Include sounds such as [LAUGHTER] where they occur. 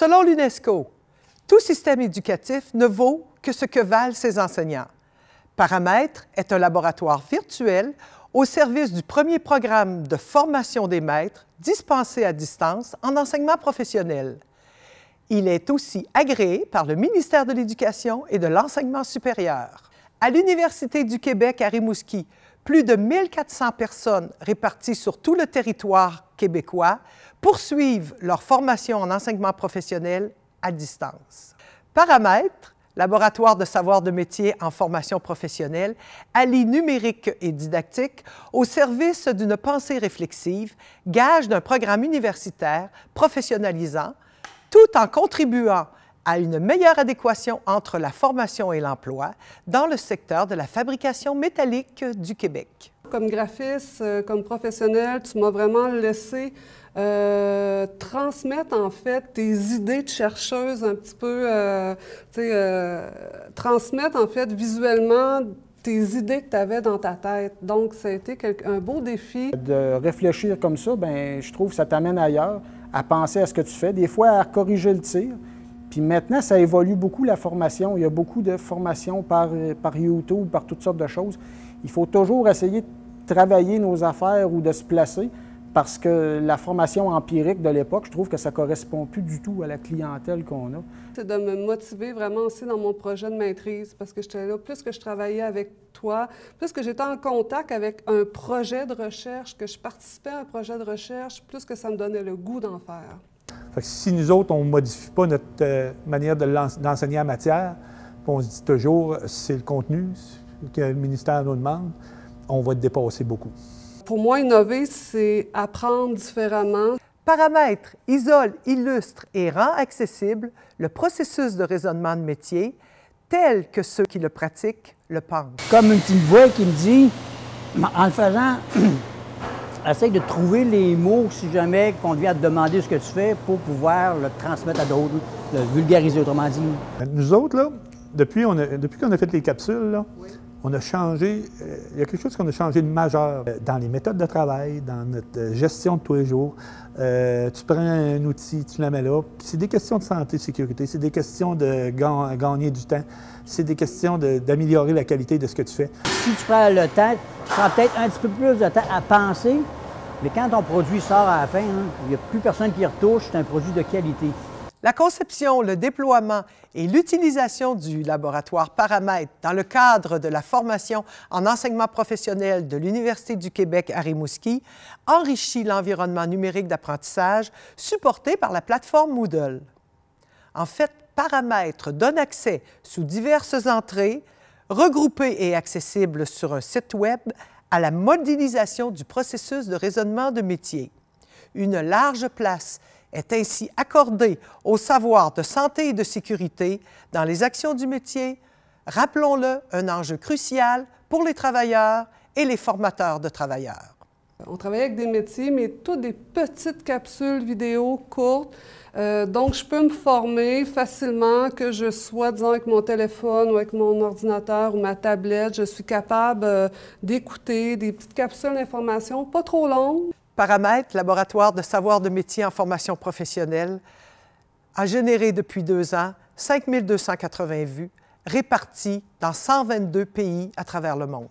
Selon l'UNESCO, tout système éducatif ne vaut que ce que valent ses enseignants. Paramètre est un laboratoire virtuel au service du premier programme de formation des maîtres dispensé à distance en enseignement professionnel. Il est aussi agréé par le ministère de l'Éducation et de l'Enseignement supérieur. À l'Université du Québec à Rimouski, plus de 1400 personnes réparties sur tout le territoire québécois poursuivent leur formation en enseignement professionnel à distance. Paramètres, laboratoire de savoir de métier en formation professionnelle, allie numérique et didactique au service d'une pensée réflexive, gage d'un programme universitaire professionnalisant, tout en contribuant à une meilleure adéquation entre la formation et l'emploi dans le secteur de la fabrication métallique du Québec. Comme graphiste, euh, comme professionnel, tu m'as vraiment laissé euh, transmettre en fait tes idées de chercheuse un petit peu, euh, transmettre en fait visuellement tes idées que tu avais dans ta tête. Donc, ça a été un beau défi. De réfléchir comme ça, ben, je trouve que ça t'amène ailleurs, à penser à ce que tu fais, des fois à corriger le tir. Puis maintenant, ça évolue beaucoup la formation. Il y a beaucoup de formations par, par YouTube, par toutes sortes de choses. Il faut toujours essayer de travailler nos affaires ou de se placer parce que la formation empirique de l'époque, je trouve que ça ne correspond plus du tout à la clientèle qu'on a. C'est de me motiver vraiment aussi dans mon projet de maîtrise, parce que j'étais là, plus que je travaillais avec toi, plus que j'étais en contact avec un projet de recherche, que je participais à un projet de recherche, plus que ça me donnait le goût d'en faire si nous autres, on ne modifie pas notre euh, manière d'enseigner de en matière, on se dit toujours, euh, c'est le contenu que le ministère nous demande, on va dépasser beaucoup. Pour moi, innover, c'est apprendre différemment. Paramètres, isole, illustre et rend accessible le processus de raisonnement de métier tel que ceux qui le pratiquent le pensent. Comme une petite voix qui me dit, en le faisant, [CLEARS THROAT] essaye de trouver les mots, si jamais qu'on vient te demander ce que tu fais, pour pouvoir le transmettre à d'autres, le vulgariser autrement dit. Ben, nous autres, là, depuis, qu'on a fait les capsules, on a changé, euh, il y a quelque chose qu'on a changé de majeur euh, dans les méthodes de travail, dans notre euh, gestion de tous les jours. tu prends un outil, tu la mets là. C'est des questions de santé, de sécurité, c'est des questions de gagner du temps, c'est des questions d'améliorer la qualité de ce que tu fais. Si tu prends le temps, prend peut-être un petit peu plus de temps à penser, mais quand ton produit sort à la fin, hein, il n'y a plus personne qui retouche, c'est un produit de qualité. La conception, le déploiement et l'utilisation du laboratoire Paramètre dans le cadre de la formation en enseignement professionnel de l'Université du Québec à Rimouski enrichit l'environnement numérique d'apprentissage supporté par la plateforme Moodle. En fait, Paramètre donne accès, sous diverses entrées, regroupée et accessible sur un site Web, à la modélisation du processus de raisonnement de métier. Une large place est ainsi accordée au savoir de santé et de sécurité dans les actions du métier, rappelons-le, un enjeu crucial pour les travailleurs et les formateurs de travailleurs. On travaille avec des métiers, mais toutes des petites capsules vidéo courtes. Euh, donc, je peux me former facilement, que je sois, disons, avec mon téléphone ou avec mon ordinateur ou ma tablette. Je suis capable euh, d'écouter des petites capsules d'information, pas trop longues. Paramètres, laboratoire de savoir de métier en formation professionnelle, a généré depuis deux ans 5 280 vues réparties dans 122 pays à travers le monde.